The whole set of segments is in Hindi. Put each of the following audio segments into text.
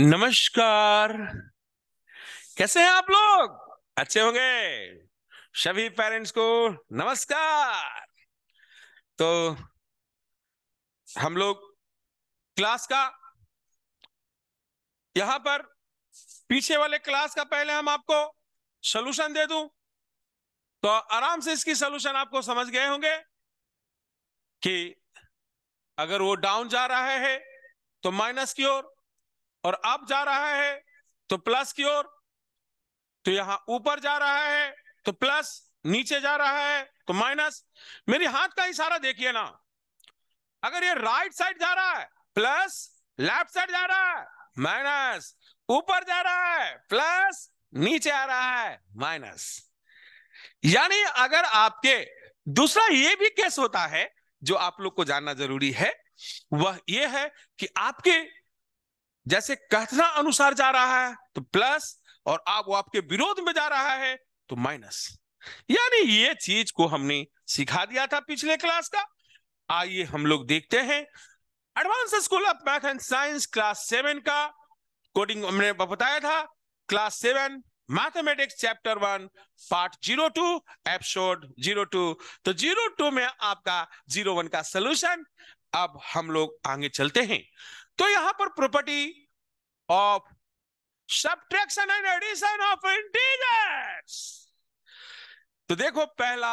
नमस्कार कैसे हैं आप लोग अच्छे होंगे सभी पेरेंट्स को नमस्कार तो हम लोग क्लास का यहां पर पीछे वाले क्लास का पहले हम आपको सोल्यूशन दे दूं तो आराम से इसकी सोल्यूशन आपको समझ गए होंगे कि अगर वो डाउन जा रहा है तो माइनस की ओर और अब जा रहा है तो प्लस की ओर तो यहां ऊपर जा रहा है तो प्लस नीचे जा रहा है तो माइनस मेरी हाथ का इशारा देखिए ना अगर ये राइट साइड जा रहा है प्लस लेफ्ट साइड जा रहा है माइनस ऊपर जा रहा है प्लस नीचे आ रहा है माइनस यानी अगर आपके दूसरा ये भी केस होता है जो आप लोग को जानना जरूरी है वह यह है कि आपके जैसे कहना अनुसार जा रहा है तो प्लस और आप वो आपके विरोध में जा रहा है तो माइनस यानी ये चीज को हमने सिखा दिया था पिछले क्लास का आइए हम लोग देखते हैं advance school of math and science class seven का कोडिंग हमने बताया था class seven mathematics chapter one part zero two episode zero two तो जीरो टू में आपका जीरो वन का सोल्यूशन अब हम लोग आगे चलते हैं तो यहां पर property of subtraction and addition of integers तो देखो पहला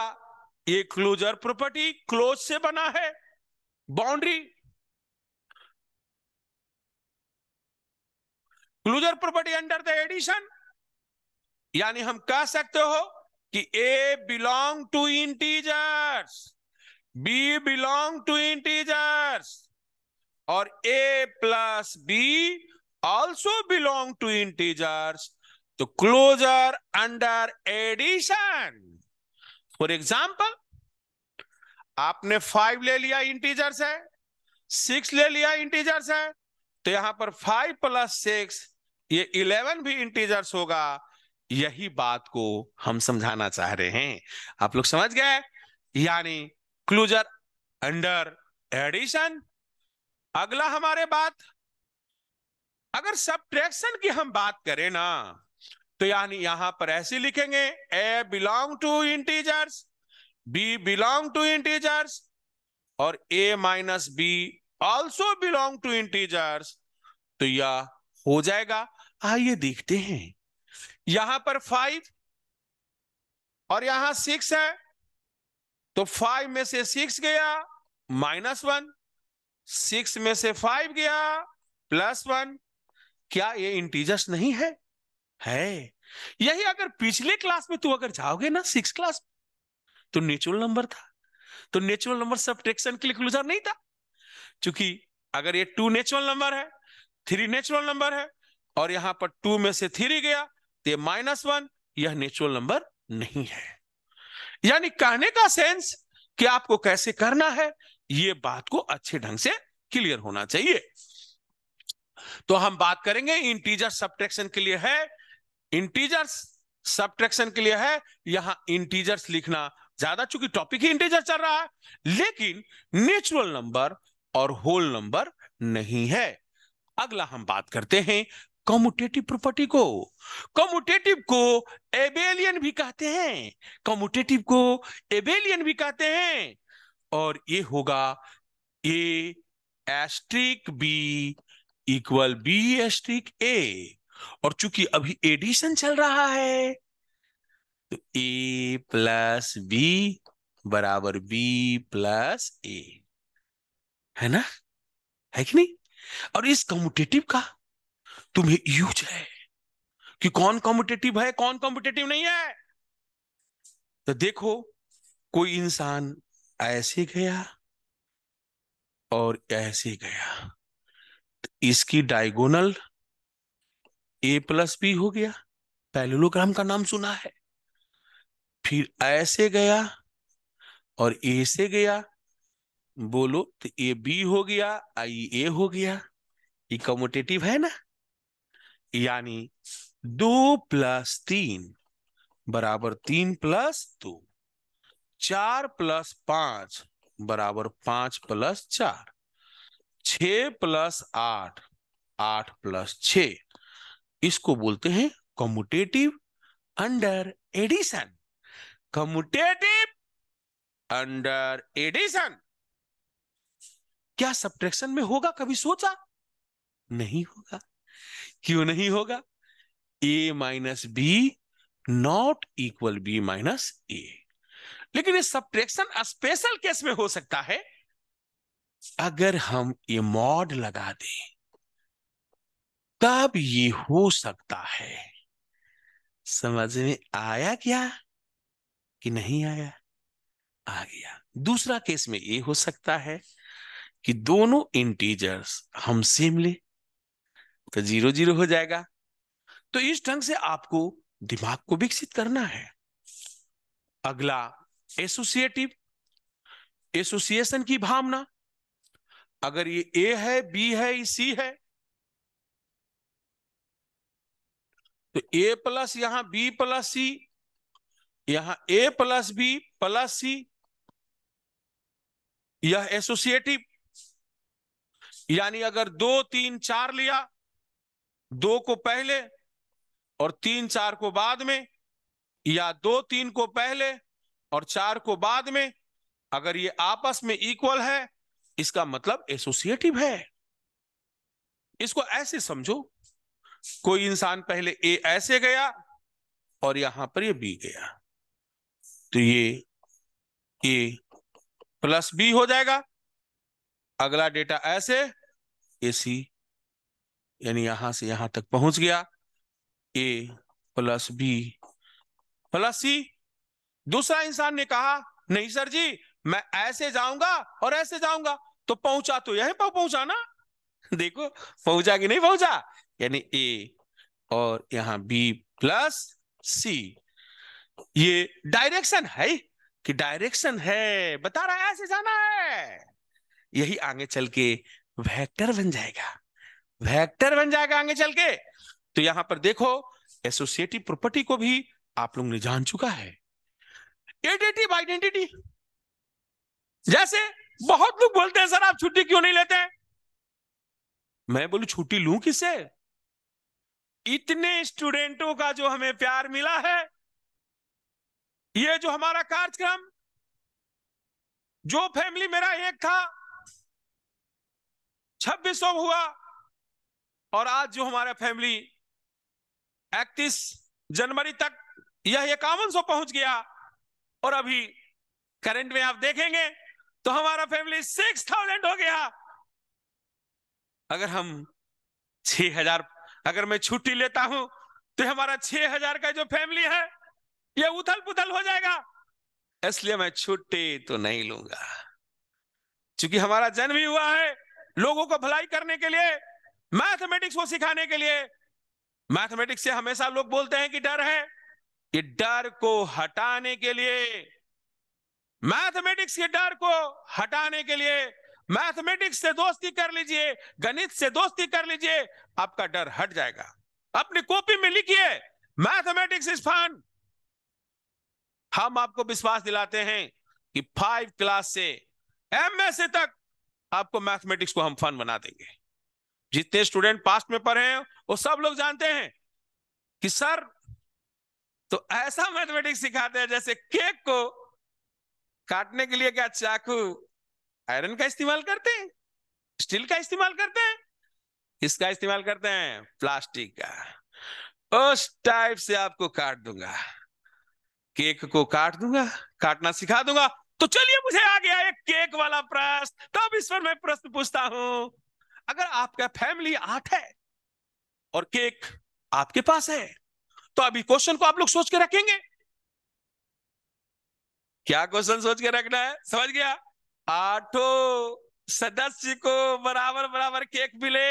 ये क्लोजर प्रॉपर्टी क्लोज से बना है boundary closure property under the addition यानी हम कह सकते हो कि A belong to integers B belong to integers और a plus B also belong to integers तो closure under addition for example आपने फाइव ले लिया इंटीजर्स है सिक्स ले लिया इंटीजर्स है तो यहां पर फाइव प्लस सिक्स ये इलेवन भी इंटीजर्स होगा यही बात को हम समझाना चाह रहे हैं आप लोग समझ गए यानी क्लूजर अंडर एडिशन अगला हमारे बात अगर सब्ट्रैक्शन की हम बात करें ना तो यानी यहां पर ऐसे लिखेंगे A belong to integers B belong to integers और A minus B also belong to integers तो यह हो जाएगा आइए देखते हैं यहां पर फाइव और यहां सिक्स है तो फाइव में से सिक्स गया माइनस वन सिक्स में से फाइव गया प्लस वन क्या ये इंटीजर्स नहीं है है यही अगर पिछले क्लास में तू अगर जाओगे ना सिक्स क्लास तो नेचुरल नंबर था तो नेचुरल नंबर सब्ट्रेक्शन के लिए क्लोजर नहीं था क्योंकि अगर ये टू नेचुरल नंबर है थ्री नेचुरल नंबर है और यहां पर टू में से थ्री गया तो ये माइनस वन यह नेचुरल नंबर नहीं है यानी कहने का सेंस कि आपको कैसे करना है ये बात को अच्छे ढंग से क्लियर होना चाहिए तो हम बात करेंगे इंटीजर सब्ट्रैक्शन के लिए है इंटीजर सब्ट्रैक्शन के लिए है यहां इंटीजर्स लिखना ज्यादा चूंकि टॉपिक ही इंटीजर चल रहा है लेकिन नेचुरल नंबर और होल नंबर नहीं है अगला हम बात करते हैं कम्यूटेटिव प्रॉपर्टी को कम्यूटेटिव को एबेलियन भी कहते हैं कम्यूटेटिव को एबेलियन भी कहते हैं और ये होगा A asterisk B equal B asterisk A और चूंकि अभी एडिशन चल रहा है तो ए प्लस बी बराबर बी प्लस ए है ना है कि नहीं और इस कॉम्पिटेटिव का तुम्हें यूज है कि कौन कॉम्पिटेटिव है कौन कॉम्पिटेटिव नहीं है तो देखो कोई इंसान ऐसे गया और ऐसे गया इसकी डायगोनल ए प्लस बी हो गया पैलुलोग्राम का नाम सुना है फिर ऐसे गया और ए से गया बोलो तो ए बी हो गया आई ए हो गया ये कमोटेटिव है ना यानी दो प्लस तीन बराबर तीन प्लस दो चार प्लस पांच बराबर पांच प्लस चार छ प्लस आठ आठ प्लस छ इसको बोलते हैं commutative under addition commutative under addition क्या सब्ट्रैक्शन में होगा कभी सोचा नहीं होगा क्यों नहीं होगा A minus B not equal B minus A लेकिन ये सब्ट्रेक्शन स्पेशल केस में हो सकता है अगर हम ये मॉड लगा दें तब ये हो सकता है समझ में आया क्या कि नहीं आया आ गया दूसरा केस में ये हो सकता है कि दोनों इंटीजर्स हम सेम ले तो जीरो जीरो हो जाएगा तो इस ढंग से आपको दिमाग को विकसित करना है अगला एसोसिएटिव एसोसिएशन की भावना अगर ये ए है बी है सी है तो ए प्लस यहां बी प्लस सी यहां A plus B plus C यह एसोसिएटिव यानी अगर दो तीन चार लिया दो को पहले और तीन चार को बाद में या दो तीन को पहले और चार को बाद में अगर ये आपस में इक्वल है इसका मतलब एसोसिएटिव है इसको ऐसे समझो कोई इंसान पहले ए ऐसे गया और यहां पर ये बी गया तो ये ए प्लस बी हो जाएगा अगला डेटा ऐसे ए सी यानी यहां से यहां तक पहुंच गया A plus B plus C दूसरा इंसान ने कहा नहीं सर जी मैं ऐसे जाऊंगा और ऐसे जाऊंगा तो पहुंचा तो यही पर पहुंचा ना देखो पहुंचा कि नहीं पहुंचा यानी ए और यहां बी प्लस सी ये डायरेक्शन है कि डायरेक्शन है बता रहा है ऐसे जाना है यही आगे चल के वैक्टर बन जाएगा वैक्टर बन जाएगा आगे चल के तो यहां पर देखो एसोसिएटिव प्रॉपर्टी को भी आप लोग ने जान चुका है एडेटिव आइडेंटिटी जैसे बहुत लोग बोलते हैं सर आप छुट्टी क्यों नहीं लेते हैं मैं बोलू छुट्टी लू किसे इतने स्टूडेंटों का जो हमें प्यार मिला है ये जो हमारा कार्यक्रम जो फैमिली मेरा एक था छब्बीस हुआ और आज जो हमारा फैमिली इकतीस जनवरी तक यह इक्यावन सौ पहुंच गया और अभी करंट में आप देखेंगे तो हमारा फैमिली सिक्स थाउजेंड हो गया अगर हम छह हजार अगर मैं छुट्टी लेता हूं तो हमारा छह हजार का जो फैमिली है ये उथल पुथल हो जाएगा इसलिए मैं छुट्टी तो नहीं लूंगा क्योंकि हमारा जन्म ही हुआ है लोगों को भलाई करने के लिए मैथमेटिक्स को सिखाने के लिए मैथमेटिक्स से हमेशा लोग बोलते हैं कि डर है कि डर को हटाने के लिए मैथमेटिक्स के डर को हटाने के लिए मैथमेटिक्स से दोस्ती कर लीजिए गणित से दोस्ती कर लीजिए आपका डर हट जाएगा अपनी कॉपी में लिखिए मैथमेटिक्स इज फन हम आपको विश्वास दिलाते हैं कि फाइव क्लास से एम ए तक आपको मैथमेटिक्स को हम फन बना देंगे जितने स्टूडेंट पास्ट में पढ़े हैं वो सब लोग जानते हैं कि सर तो ऐसा मैथमेटिक्स सिखाते हैं जैसे केक को काटने के लिए क्या चाकू आयरन का इस्तेमाल करते हैं स्टील का इस्तेमाल करते हैं किसका इस्तेमाल करते हैं प्लास्टिक का उस टाइप से आपको काट दूंगा केक को काट दूंगा काटना सिखा दूंगा तो चलिए मुझे आ गया एक केक वाला प्रश्न तो अब इस पर मैं प्रश्न पूछता हूं अगर आपका फैमिली आठ है और केक आपके पास है तो अभी क्वेश्चन को आप लोग सोच के रखेंगे क्या क्वेश्चन सोच के रखना है समझ गया आठों सदस्य को बराबर बराबर केक मिले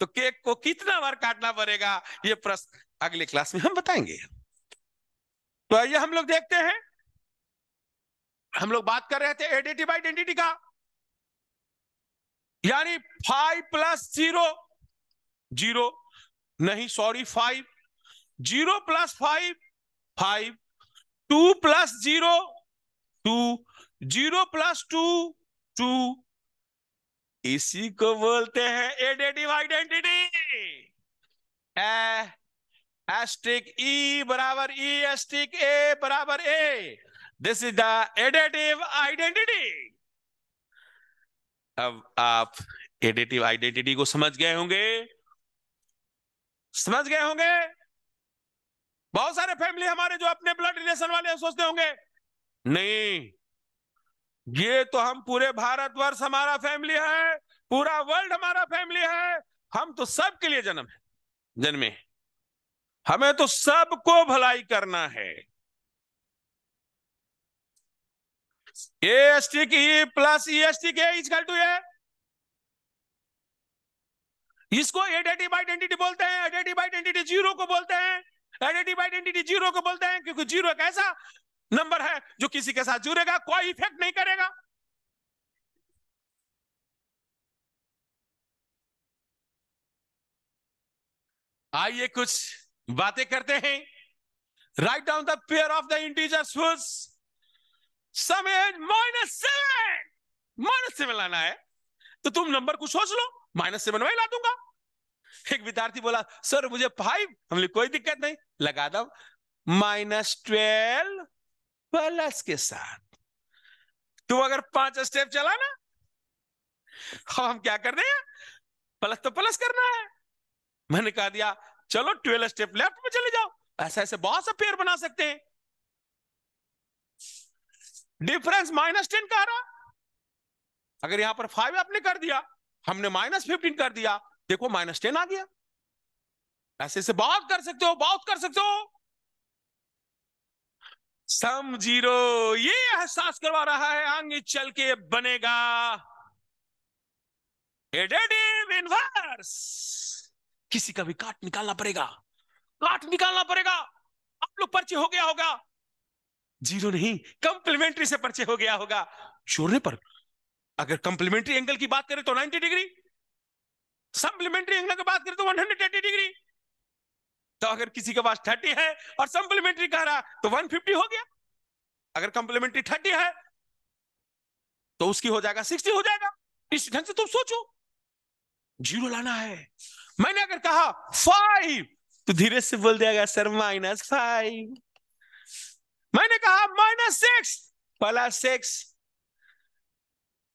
तो केक को कितना बार काटना पड़ेगा ये प्रश्न अगले क्लास में हम बताएंगे तो आइए हम लोग देखते हैं हम लोग बात कर रहे थे आइडेंटिटी बाई आइडेंटिटी का यानी फाइव प्लस जीरो जीरो नहीं sorry five zero plus five five two plus zero two zero plus two two इसी को बोलते हैं एडेटिव आइडेंटिटी एस्टिक ई बराबर ई एस्टिक ए बराबर A this is the additive identity अब आप एडेटिव आइडेंटिटी को समझ गए होंगे समझ गए होंगे बहुत सारे फैमिली हमारे जो अपने ब्लड रिलेशन वाले सोचते होंगे नहीं ये तो हम पूरे भारतवर्ष हमारा फैमिली है पूरा वर्ल्ड हमारा फैमिली है हम तो सबके लिए जन्म है जन्मे हमें तो सबको भलाई करना है ए एस टी की प्लस ई एस टी के इजकल टू ए इसको एडेंटिटी आइडेंटिटी e बोलते हैं आइडेंटिटी जीरो e को बोलते हैं एडेटिव आइडेंटिटी जीरो को बोलते हैं क्योंकि जीरो एक ऐसा नंबर है जो किसी के साथ जुड़ेगा कोई इफेक्ट नहीं करेगा आइए कुछ बातें करते हैं right down the pair of the integers whose sum minus seven minus seven लाना है तो तुम नंबर को सोच लो माइनस सेवन वही ला दूंगा एक विद्यार्थी बोला सर मुझे फाइव हमने कोई दिक्कत नहीं लगा दो माइनस ट्वेल्व प्लस के साथ तू अगर पांच स्टेप चला ना हाँ, हम क्या कर रहे हैं प्लस तो प्लस करना है मैंने कहा दिया चलो ट्वेल्व स्टेप लेफ्ट में चले जाओ ऐसे ऐसे बहुत सा पेयर बना सकते हैं डिफरेंस माइनस टेन का आ रहा अगर यहां पर फाइव आपने कर दिया हमने माइनस फिफ्टीन कर दिया देखो माइनस टेन आ गया ऐसे से बहुत कर सकते हो बहुत कर सकते हो सम जीरो ये एहसास करवा रहा है आगे चल के बनेगा एडेटिव इनवर्स किसी का भी काट निकालना पड़ेगा काट निकालना पड़ेगा आप लोग पर्चे हो गया होगा जीरो नहीं कंप्लीमेंट्री से पर्चे हो गया होगा छोड़ने पर अगर कंप्लीमेंट्री एंगल की बात करें तो 90 डिग्री सप्लीमेंट्री एंगल की बात करें तो 180 डिग्री तो अगर किसी के पास 30 है और सप्लीमेंट्री कह रहा तो 150 हो गया अगर कंप्लीमेंट्री 30 है तो उसकी हो जाएगा 60 हो जाएगा इस ढंग से तुम सोचो जीरो लाना है मैंने अगर कहा फाइव तो धीरे से बोल दिया गया सर माइनस फाइव मैंने कहा माइनस सिक्स प्लस सिक्स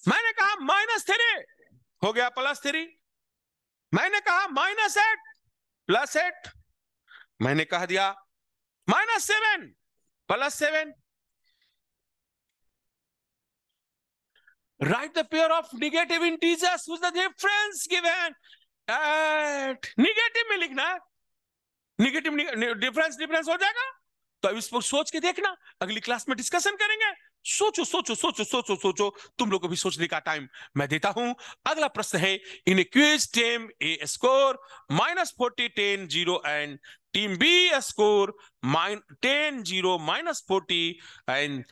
मैंने कहा माइनस थ्री हो गया प्लस थ्री मैंने कहा माइनस एट प्लस एट मैंने कह दिया minus seven plus seven the pair of negative integers whose the difference given eight negative में लिखना निगेटिव डिफरेंस डिफरेंस हो जाएगा तो अब इसको सोच के देखना अगली क्लास में डिस्कशन करेंगे सोचो सोचो सोचो सोचो सोचो तुम लोगों को भी सोचने का टाइम मैं देता हूं अगला प्रश्न है in quiz team A score minus forty ten zero and team B score minus ten zero minus forty and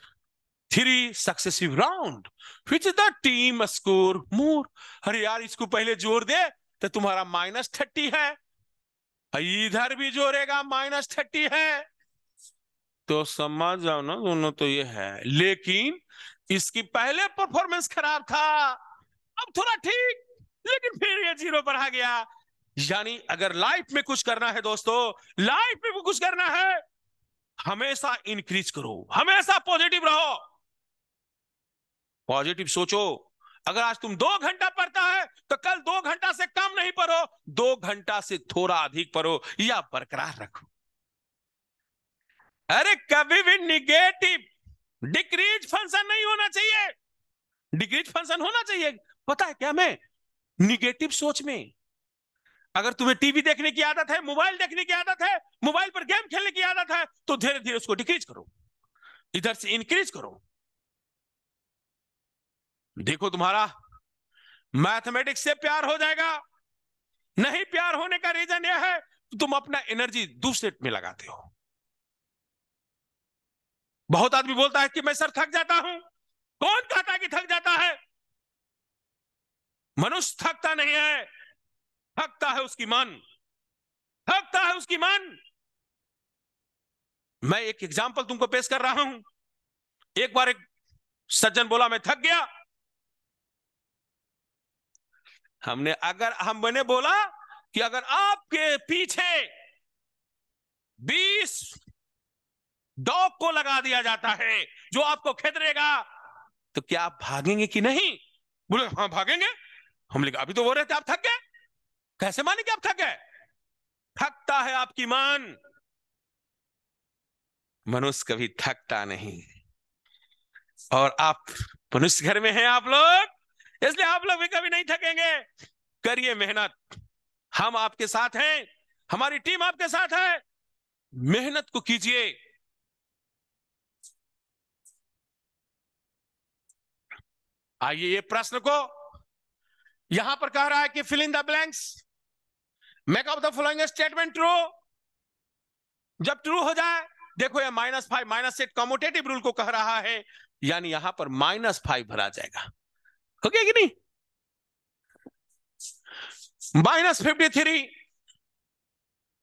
three successive round which the team score more अरे यार इसको पहले जोर दे तो तुम्हारा माइनस थर्टी है इधर भी जोड़ेगा माइनस थर्टी है तो समझ जाओ ना दोनों तो ये है लेकिन इसकी पहले परफॉर्मेंस खराब था अब थोड़ा ठीक लेकिन फिर ये जीरो पर आ गया यानी अगर लाइफ में कुछ करना है दोस्तों लाइफ में भी कुछ करना है हमेशा इंक्रीज करो हमेशा पॉजिटिव रहो पॉजिटिव सोचो अगर आज तुम दो घंटा पढ़ता है तो कल दो घंटा से कम नहीं पढ़ो दो घंटा से थोड़ा अधिक पढ़ो या बरकरार रखो अरे कभी भी निगेटिव डिक्रीज फंक्शन नहीं होना चाहिए डिक्रीज फंक्शन होना चाहिए पता है क्या मैं निगेटिव सोच में अगर तुम्हें टीवी देखने की आदत है मोबाइल देखने की आदत है मोबाइल पर गेम खेलने की आदत है तो धीरे धीरे उसको डिक्रीज करो इधर से इंक्रीज करो देखो तुम्हारा मैथमेटिक्स से प्यार हो जाएगा नहीं प्यार होने का रीजन यह है तुम अपना एनर्जी दूसरे में लगाते हो बहुत आदमी बोलता है कि मैं सर थक जाता हूं कौन कहता है कि थक जाता है मनुष्य थकता नहीं है थकता है उसकी मन थकता है उसकी मन मैं एक एग्जाम्पल तुमको पेश कर रहा हूं एक बार एक सज्जन बोला मैं थक गया हमने अगर हम मैंने बोला कि अगर आपके पीछे 20 डॉग को लगा दिया जाता है जो आपको खेदरेगा तो क्या आप भागेंगे कि नहीं बोले हाँ भागेंगे हम लिखा अभी तो वो रहते आप थक गए कैसे माने कि आप थक गए थकता है आपकी मान मनुष्य कभी थकता नहीं और आप मनुष्य घर में हैं आप लोग इसलिए आप लोग भी कभी नहीं थकेंगे करिए मेहनत हम आपके साथ हैं हमारी टीम आपके साथ है मेहनत को कीजिए आइए ये प्रश्न को यहां पर कह रहा है कि fill in the blanks make of the following statement true जब ट्रू हो जाए देखो ये minus five minus eight commutative rule को कह रहा है यानी यहां पर माइनस फाइव भरा जाएगा हो गया कि नहीं माइनस फिफ्टी थ्री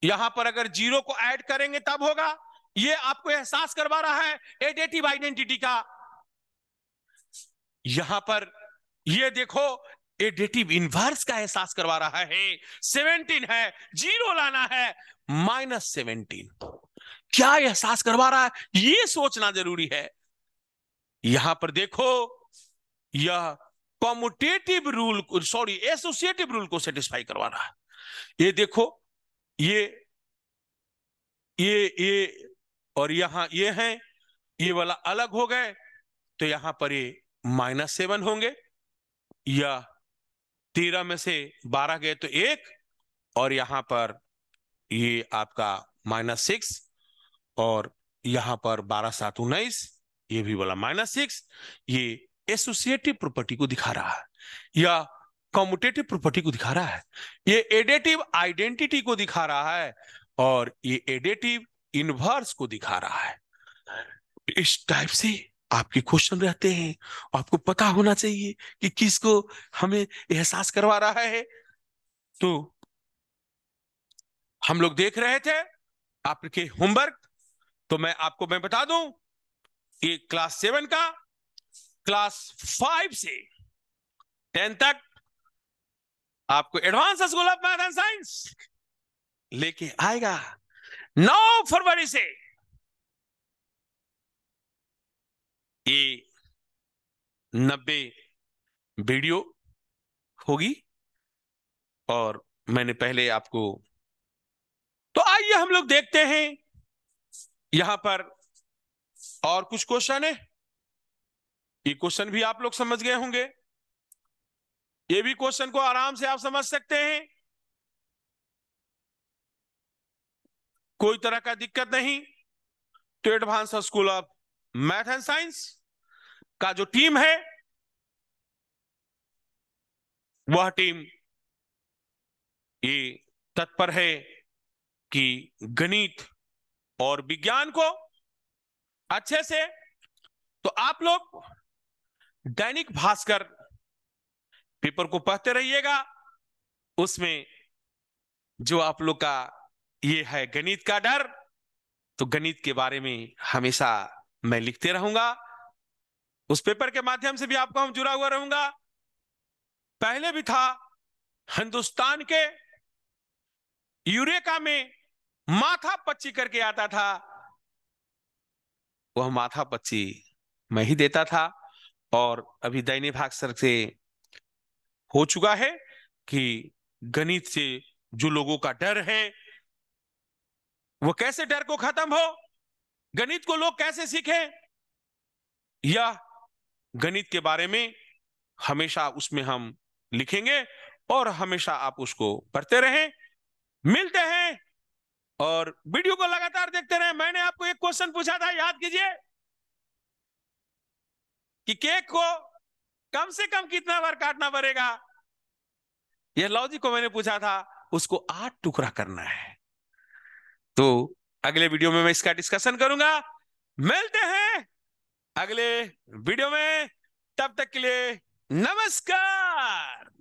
यहां पर अगर जीरो को ऐड करेंगे तब होगा ये आपको एहसास करवा रहा है एडेटिव आइडेंटिटी का यहां पर ये देखो एडिटिव इनवर्स का एहसास करवा रहा है सेवनटीन है जीरो लाना है माइनस सेवनटीन क्या एहसास करवा रहा है ये सोचना जरूरी है यहां पर देखो यह कॉमुटेटिव रूल को सॉरी एसोसिएटिव रूल को सेटिस्फाई करवा रहा है ये देखो ये ये ये और यहां ये है ये वाला अलग हो गए तो यहां पर ये माइनस सेवन होंगे या तेरह में से बारह गए तो एक और यहां पर ये आपका माइनस सिक्स और यहां पर बारह सात उन्नीस ये भी बोला माइनस सिक्स ये एसोसिएटिव प्रॉपर्टी को दिखा रहा है या कॉम्पिटेटिव प्रॉपर्टी को दिखा रहा है ये एडेटिव आइडेंटिटी को दिखा रहा है और ये एडेटिव इनवर्स को दिखा रहा है इस टाइप से आपके क्वेश्चन रहते हैं आपको पता होना चाहिए कि किसको हमें एहसास करवा रहा है तो हम लोग देख रहे थे आपके होमवर्क तो मैं आपको मैं बता दूं ये क्लास सेवन का क्लास फाइव से टेन तक आपको advance school of math and science लेके आएगा नौ फरवरी से ये नब्बे वीडियो होगी और मैंने पहले आपको तो आइए हम लोग देखते हैं यहां पर और कुछ क्वेश्चन है ये क्वेश्चन भी आप लोग समझ गए होंगे ये भी क्वेश्चन को आराम से आप समझ सकते हैं कोई तरह का दिक्कत नहीं तो advance school of math and science का जो टीम है वह टीम ये तत्पर है कि गणित और विज्ञान को अच्छे से तो आप लोग दैनिक भास्कर पेपर को पढ़ते रहिएगा उसमें जो आप लोग का ये है गणित का डर तो गणित के बारे में हमेशा मैं लिखते रहूंगा उस पेपर के माध्यम से भी आपको हम जुड़ा हुआ रहूंगा पहले भी था हिंदुस्तान के यूरेका में माथा पच्ची करके आता था वह माथा पच्ची मैं ही देता था और अभी दैनिक भास्कर से हो चुका है कि गणित से जो लोगों का डर है वो कैसे डर को खत्म हो गणित को लोग कैसे सीखे या गणित के बारे में हमेशा उसमें हम लिखेंगे और हमेशा आप उसको पढ़ते रहें मिलते हैं और वीडियो को लगातार देखते रहे मैंने आपको एक क्वेश्चन पूछा था याद कीजिए कि केक को कम से कम कितना बार काटना पड़ेगा यह लॉजिक को मैंने पूछा था उसको आठ टुकड़ा करना है तो अगले वीडियो में मैं इसका डिस्कशन करूंगा मिलते हैं अगले वीडियो में तब तक के लिए नमस्कार